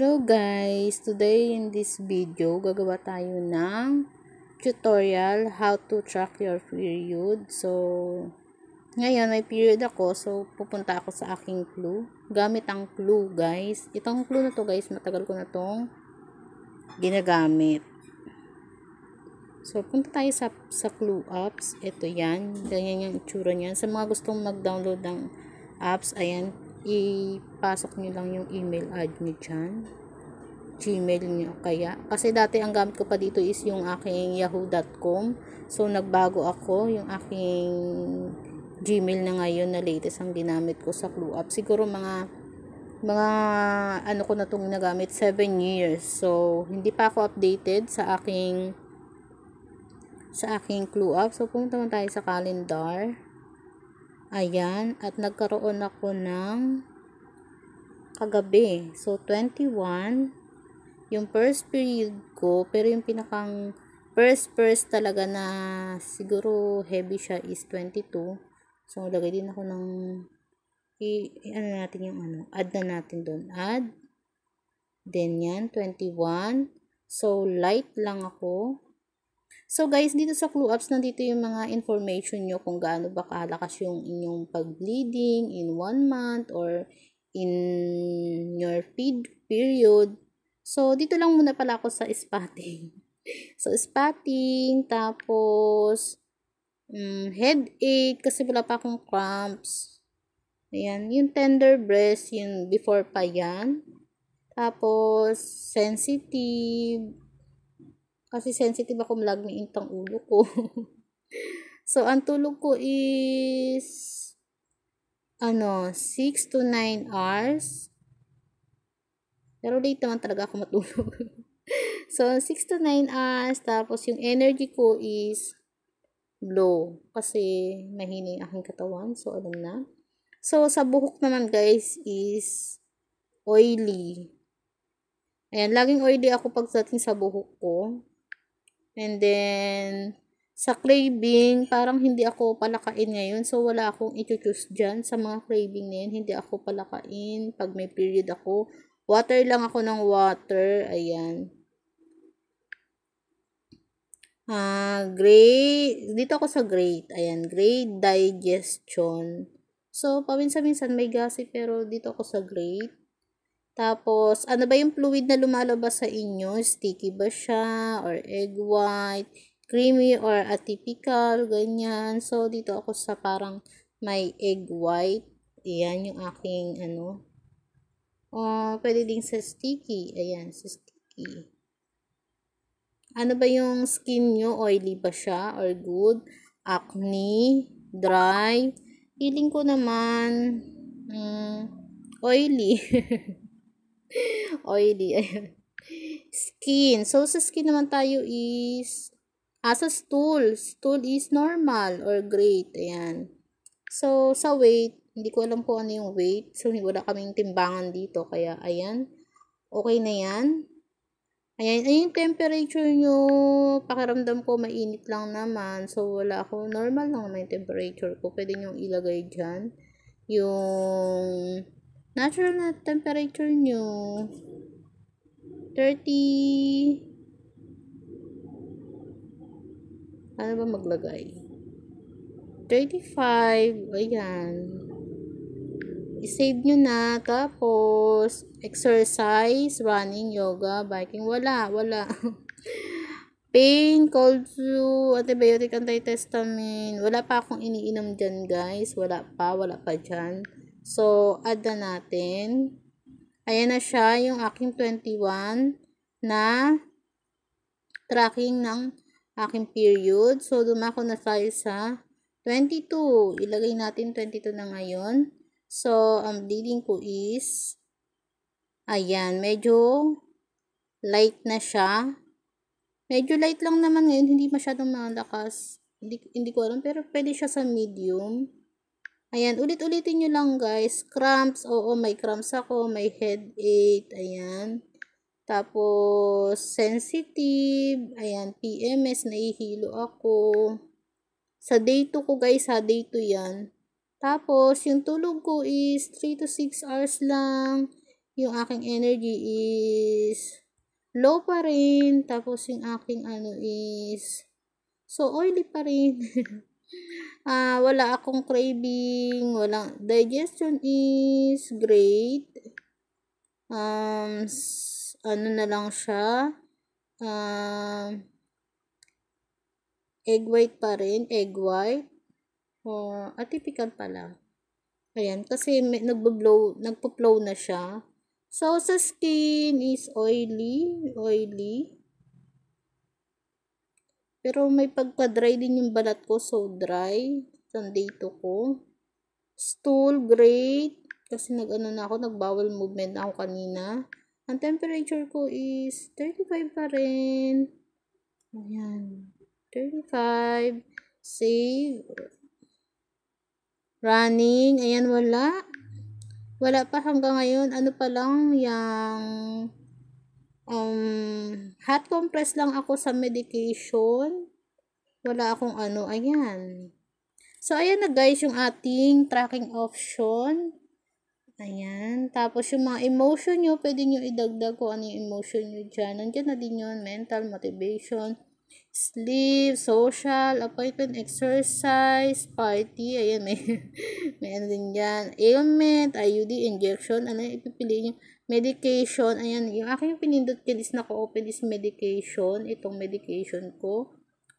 Hello guys! Today in this video, gagawa tayo ng tutorial how to track your period. So, ngayon may period ako. So, pupunta ako sa aking clue. Gamit ang clue guys. Itong clue na to guys, matagal ko na tong ginagamit. So, punta tayo sa, sa clue apps. Ito yan. Ganyan yung itsura niyan. Sa mga gustong mag-download ng apps, ayan ipasok nyo lang yung email add nyo dyan gmail nyo kaya kasi dati ang gamit ko pa dito is yung aking yahoo.com so nagbago ako yung aking gmail na ngayon na latest ang ginamit ko sa clue up siguro mga mga ano ko na itong nagamit 7 years so hindi pa ako updated sa aking sa aking clue up so pumunta man tayo sa calendar Ayan, at nagkaroon ako ng kagabi. So, 21, yung first period ko, pero yung pinakang first first talaga na siguro heavy siya is 22. So, lagay din ako ng i, i ano natin yung ano, add na natin doon. Add. Then yan, 21. So, light lang ako. So guys, dito sa clue-ups, nandito yung mga information nyo kung gaano ba kalakas yung inyong pag-bleeding in one month or in your period. So, dito lang muna pala ako sa spotting. So, spotting, tapos um, headache, kasi wala pa akong cramps. Ayan, yung tender breast, yung before pa yan. Tapos, sensitive, kasi sensitive ako malagmiint ang ulo ko. so, ang tulog ko is ano, 6 to 9 hours. Pero late naman talaga ako matulog. so, 6 to 9 hours. Tapos, yung energy ko is low. Kasi, mahina yung aking katawan. So, alam na. So, sa buhok naman, guys, is oily. Ayan, laging oily ako pagdating sa buhok ko. And then, sa craving, parang hindi ako palakain ngayon. So, wala akong i-choose dyan sa mga craving na yun. Hindi ako palakain pag may period ako. Water lang ako ng water. Ayan. Ah, uh, grade, dito ako sa grade. Ayan, grade digestion. So, paminsan-minsan may gasi pero dito ako sa grade. Tapos, ano ba yung fluid na lumalabas sa inyo? Sticky ba siya? Or egg white? Creamy or atypical? Ganyan. So, dito ako sa parang may egg white. Ayan yung aking ano. Uh, pwede ding sa sticky. Ayan, sa sticky. Ano ba yung skin nyo? Oily ba siya? Or good? Acne? Dry? Feeling ko naman um, oily. Oily. Ayan. Skin. So, sa skin naman tayo is ah, sa stool. Stool is normal or great. Ayan. So, sa weight, hindi ko alam kung ano yung weight. So, wala kaming timbangan dito. Kaya, ayan. Okay na yan. Ayan, ayun yung temperature nyo. Pakiramdam ko, mainit lang naman. So, wala ako. Normal lang naman yung temperature ko. Pwede nyo ilagay dyan. Yung natural na temperature nyo 30 ano ba maglagay 35 ayan i-save nyo na tapos exercise running, yoga, biking wala, wala pain, cold flu antibiotic, antihistamine wala pa akong iniinom dyan guys wala pa, wala pa dyan So, add na natin. Ayan na siya yung aking 21 na tracking ng aking period. So, dumako na tayo sa 22. Ilagay natin 22 na ngayon. So, ang bleeding ko is ayan, medyo light na siya. Medyo light lang naman ngayon. Hindi masyadong malakas. Hindi, hindi ko alam. Pero pwede siya sa medium. Ayan, ulit-ulitin nyo lang guys. Cramps, oo may cramps ako, may headache, ayan. Tapos, sensitive, ayan, PMS, nahihilo ako. Sa day 2 ko guys sa day 2 yan. Tapos, yung tulog ko is 3 to 6 hours lang. Yung aking energy is low pa rin. Tapos, yung aking ano is so oily pa rin. uh, wala akong craving, wala digestion is great, um, ano na lang siya, uh, egg white pa rin, egg white, or uh, atypical pala. Ayan, kasi nagbo-blow, nagpo-flow na siya. So, sa skin is oily, oily. Pero may pagka-dry din yung balat ko. So, dry. Nandito ko. Stool, great. Kasi nag-ano na ako, nag-bowel movement ako kanina. Ang temperature ko is 35 pa rin. Ayan. 35. Save. Running. Ayan, wala. Wala pa hanggang ngayon. Ano pa lang yung um, hot compress lang ako sa medication. Wala akong ano, ayan. So, ayan na guys yung ating tracking option. Ayan. Tapos, yung mga emotion nyo, pwede nyo idagdag kung ano yung emotion nyo dyan. Nandiyan na din yun. Mental, motivation, sleep, social, appointment, exercise, party. Ayan, may, may ano din dyan. Ailment, IUD, injection. Ano yung ipipili nyo? medication, ayan, yung aking pinindot kin is naka-open is medication, itong medication ko.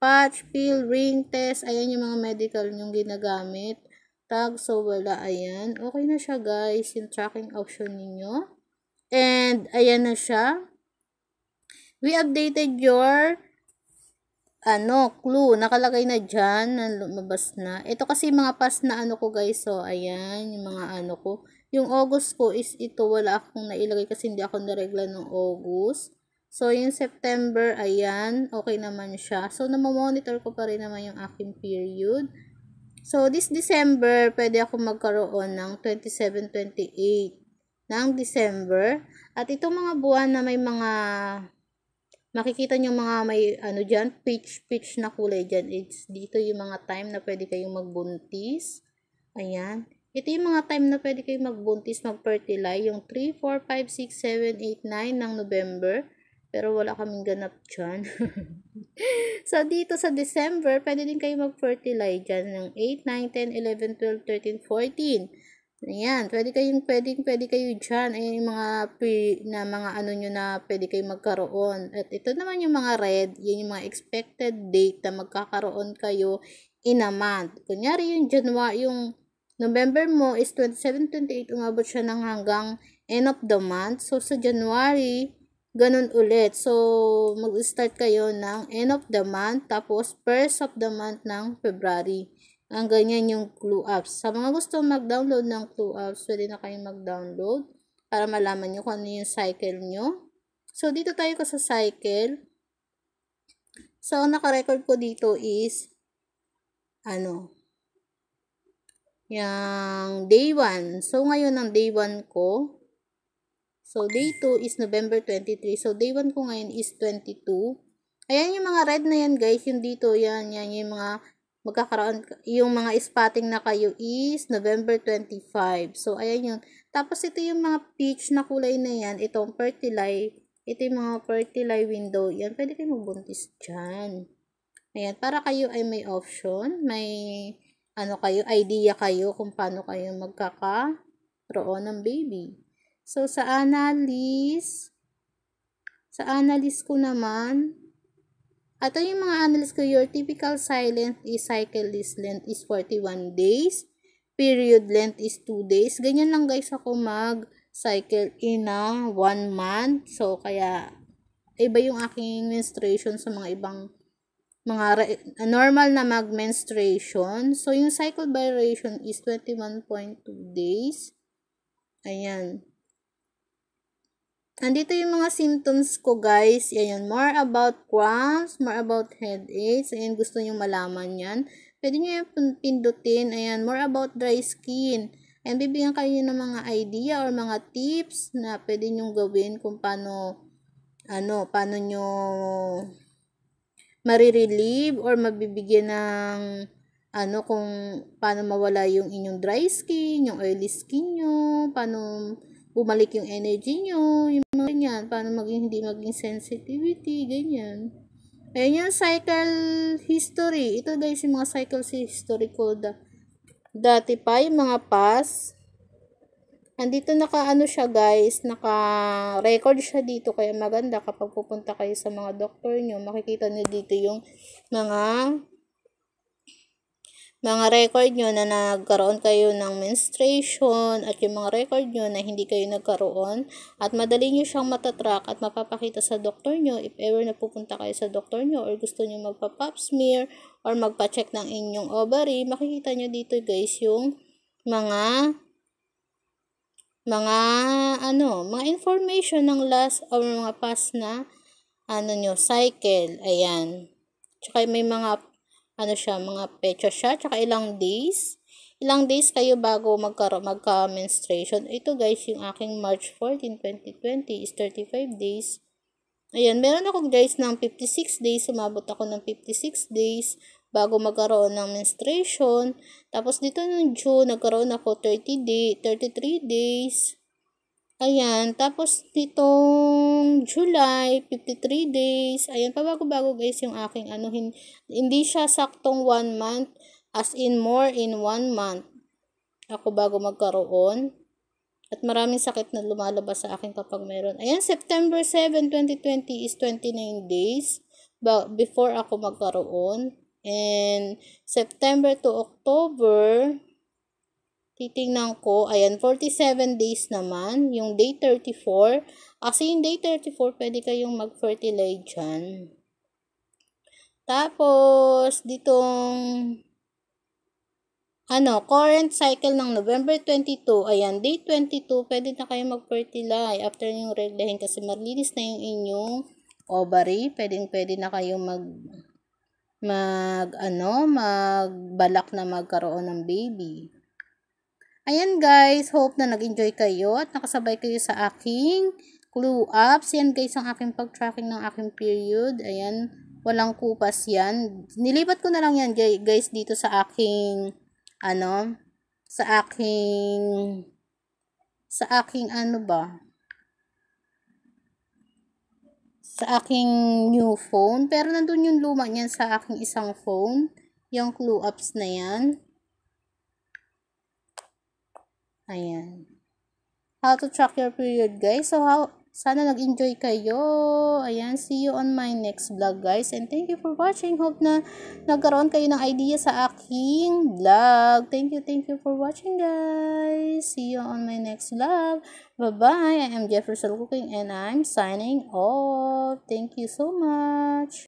Patch, pill, ring, test, ayan yung mga medical yung ginagamit. Tag, so wala, ayan. Okay na siya guys, yung tracking option ninyo. And, ayan na siya. We updated your ano, clue. Nakalagay na dyan, na lumabas na. Ito kasi mga past na ano ko guys, so, oh, ayan, yung mga ano ko. Yung August ko is ito, wala akong nailagay kasi hindi ako naregla ng August. So, yung September, ayan, okay naman siya. So, monitor ko pa rin naman yung aking period. So, this December, pwede ako magkaroon ng 27-28 ng December. At itong mga buwan na may mga makikita nyo mga may ano dyan, peach, peach na kulay dyan. It's dito yung mga time na pwede kayong magbuntis. Ayan. Ito yung mga time na pwede kayong magbuntis, mag-fertilize. Yung 3, 4, 5, 6, 7, 8, 9 ng November. Pero wala kaming ganap dyan. so, dito sa December, pwede din kayong mag-fertilize dyan ng 8, 9, 10, 11, 12, 13, 14. Ayan, pwede kayong, pwede, pwede kayo dyan. Ayan yung mga, pre, na mga ano nyo na pwede kayong magkaroon. At ito naman yung mga red, yan yung mga expected date na magkakaroon kayo in a month. Kunyari yung January, yung November mo is 27, 28, umabot siya ng hanggang end of the month. So, sa January, ganun ulit. So, mag-start kayo ng end of the month, tapos first of the month ng February ang ganyan yung clue apps. Sa mga gusto mag-download ng clue apps, pwede na kayong mag-download para malaman nyo kung ano yung cycle nyo. So, dito tayo ko sa cycle. So, ang nakarecord ko dito is, ano, yung day 1. So, ngayon ang day 1 ko. So, day 2 is November 23. So, day 1 ko ngayon is 22. Ayan yung mga red na yan guys, yung dito, yan, yan, yung mga magkakaroon, yung mga spotting na kayo is November 25. So, ayan yun. Tapos, ito yung mga peach na kulay na yan, itong pertilite, ito yung mga fertile window. Yan, pwede kayo magbuntis dyan. Ayan, para kayo ay may option, may ano kayo, idea kayo kung paano kayo magkakaroon ng baby. So, sa analysis, sa analysis ko naman, at yung mga analyst ko, your typical silent is cycle is length is 41 days. Period length is 2 days. Ganyan lang guys ako mag cycle in a 1 month. So, kaya iba yung aking menstruation sa mga ibang mga normal na mag-menstruation. So, yung cycle variation is 21.2 days. Ayan. Nandito yung mga symptoms ko guys. Ayan, more about cramps, more about headaches. Ayan, gusto nyo malaman yan. Pwede nyo yung pindutin. Ayan, more about dry skin. Ayan, bibigyan kayo ng mga idea or mga tips na pwede nyo gawin kung paano, ano, paano nyo marirelieve or mabibigyan ng ano kung paano mawala yung inyong dry skin, yung oily skin nyo, paano bumalik yung energy nyo, yung ganyan, paano maging hindi maging sensitivity, ganyan. Ayan yung cycle history. Ito guys, yung mga cycle history ko da, dati pa, yung mga past. Andito naka ano siya guys, naka record siya dito kaya maganda kapag pupunta kayo sa mga doktor nyo, makikita nyo dito yung mga mga record nyo na nagkaroon kayo ng menstruation at yung mga record nyo na hindi kayo nagkaroon at madali nyo siyang matatrack at mapapakita sa doktor nyo if ever napupunta kayo sa doktor nyo or gusto nyo magpa-pap smear or magpa-check ng inyong ovary, makikita nyo dito guys yung mga mga ano, mga information ng last or mga past na ano nyo, cycle. Ayan. Tsaka may mga ano siya, mga pecha siya, tsaka ilang days. Ilang days kayo bago magka, magka-menstruation. Ito guys, yung aking March 14, 2020 is 35 days. Ayan, meron ako guys ng 56 days. Sumabot ako ng 56 days bago magkaroon ng menstruation. Tapos dito ng June, nagkaroon ako 30 day, 33 days. Ayan, tapos nitong July, 53 days. Ayan, pabago-bago guys yung aking ano. Hindi siya saktong 1 month. As in more in 1 month. Ako bago magkaroon. At maraming sakit na lumalabas sa akin kapag meron. Ayan, September 7, 2020 is 29 days before ako magkaroon. And September to October, titingnan ko, ayan, 47 days naman, yung day 34, ah, kasi yung day 34, pwede kayong mag-fertilize dyan. Tapos, ditong, ano, current cycle ng November 22, ayan, day 22, pwede na kayo mag-fertilize after yung reglahin kasi marlinis na yung inyong ovary, pwedeng pwede na kayong mag mag ano magbalak na magkaroon ng baby Ayan guys, hope na nag-enjoy kayo at nakasabay kayo sa aking clue ups. Yan guys, ang aking pag-tracking ng aking period. Ayan, walang kupas yan. Nilipat ko na lang yan guys dito sa aking, ano, sa aking, sa aking ano ba, sa aking new phone. Pero nandun yung luma niyan sa aking isang phone. Yung clue ups na yan. Ayan. How to track your period, guys. So, how, sana nag-enjoy kayo. Ayan, see you on my next vlog, guys. And thank you for watching. Hope na nagkaroon kayo ng idea sa aking vlog. Thank you, thank you for watching, guys. See you on my next vlog. Bye-bye. I am Jefferson Cooking and I'm signing off. Thank you so much.